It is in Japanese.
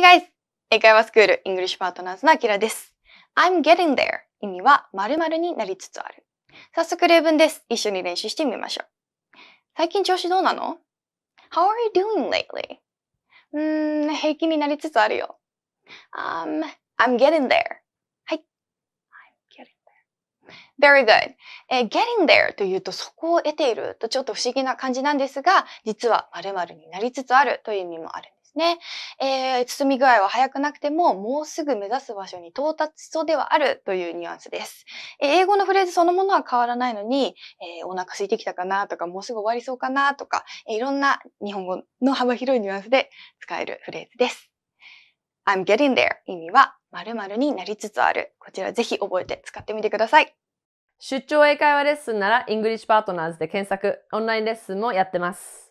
Hey guys! 英会話スクール English Partners のあきらです。I'm getting there 意味は〇〇になりつつある。早速例文です。一緒に練習してみましょう。最近調子どうなの ?How are you doing lately? うーん、平気になりつつあるよ。Um, I'm getting there. はい。I'm getting there. Very good. えー、getting there というとそこを得ているとちょっと不思議な感じなんですが、実は〇〇になりつつあるという意味もあるんです。ですね。えー、包み具合は早くなくても、もうすぐ目指す場所に到達しそうではあるというニュアンスです。えー、英語のフレーズそのものは変わらないのに、えー、お腹空いてきたかなとか、もうすぐ終わりそうかなとか、えー、いろんな日本語の幅広いニュアンスで使えるフレーズです。I'm getting there 意味は〇〇になりつつある。こちらぜひ覚えて使ってみてください。出張英会話レッスンなら、イングリッシュパートナーズで検索、オンラインレッスンもやってます。